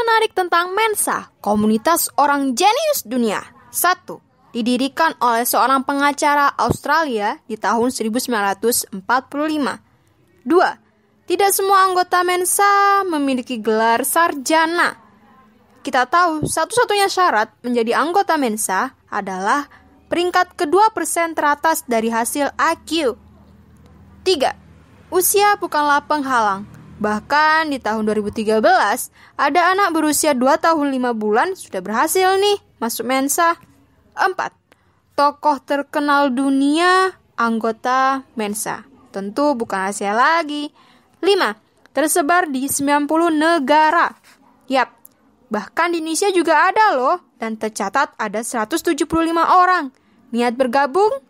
menarik tentang Mensa, komunitas orang jenius dunia. Satu, Didirikan oleh seorang pengacara Australia di tahun 1945. Dua, Tidak semua anggota Mensa memiliki gelar sarjana. Kita tahu satu-satunya syarat menjadi anggota Mensa adalah peringkat kedua persen teratas dari hasil IQ. Tiga, Usia bukanlah penghalang Bahkan di tahun 2013, ada anak berusia 2 tahun 5 bulan sudah berhasil nih masuk Mensa. 4. Tokoh terkenal dunia anggota Mensa. Tentu bukan Asia lagi. 5. Tersebar di 90 negara. Yap, bahkan di Indonesia juga ada loh dan tercatat ada 175 orang. Niat bergabung?